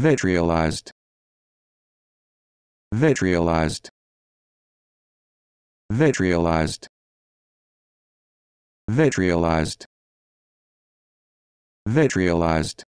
Vitriolized. Vitriolized. Vitriolized. Vitriolized. Vitriolized.